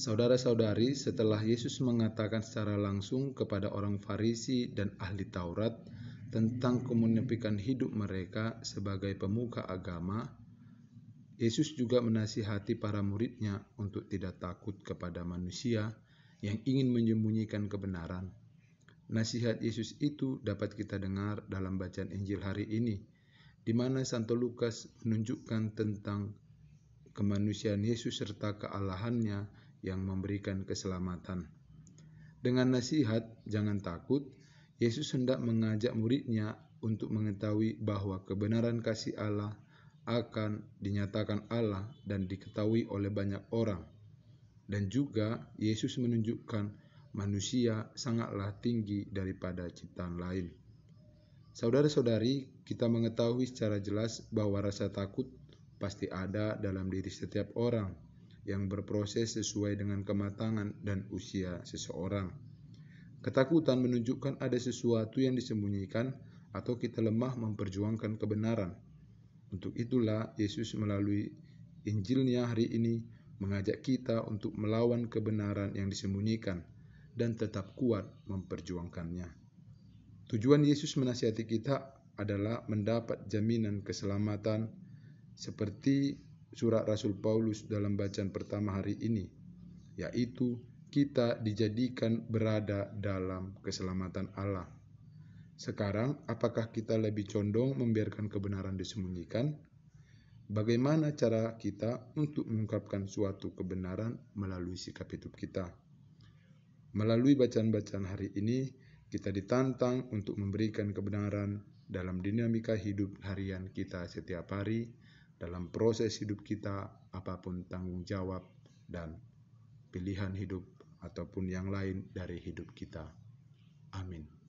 saudara-saudari, setelah Yesus mengatakan secara langsung kepada orang Farisi dan ahli Taurat tentang kemunafikan hidup mereka sebagai pemuka agama, Yesus juga menasihati para muridnya untuk tidak takut kepada manusia yang ingin menyembunyikan kebenaran. Nasihat Yesus itu dapat kita dengar dalam bacaan Injil hari ini, di mana Santo Lukas menunjukkan tentang kemanusiaan Yesus serta kealahannya yang memberikan keselamatan. Dengan nasihat, jangan takut, Yesus hendak mengajak muridnya untuk mengetahui bahwa kebenaran kasih Allah akan dinyatakan Allah dan diketahui oleh banyak orang. Dan juga Yesus menunjukkan manusia sangatlah tinggi daripada ciptaan lain. Saudara-saudari, kita mengetahui secara jelas bahwa rasa takut pasti ada dalam diri setiap orang yang berproses sesuai dengan kematangan dan usia seseorang. Ketakutan menunjukkan ada sesuatu yang disembunyikan atau kita lemah memperjuangkan kebenaran. Untuk itulah Yesus melalui Injilnya hari ini mengajak kita untuk melawan kebenaran yang disembunyikan dan tetap kuat memperjuangkannya. Tujuan Yesus menasihati kita adalah mendapat jaminan keselamatan seperti surat Rasul Paulus dalam bacaan pertama hari ini, yaitu kita dijadikan berada dalam keselamatan Allah. Sekarang, apakah kita lebih condong membiarkan kebenaran disembunyikan? Bagaimana cara kita untuk mengungkapkan suatu kebenaran melalui sikap hidup kita? Melalui bacaan-bacaan hari ini, kita ditantang untuk memberikan kebenaran dalam dinamika hidup harian kita setiap hari dalam proses hidup kita, apapun tanggung jawab dan pilihan hidup ataupun yang lain dari hidup kita. Amin.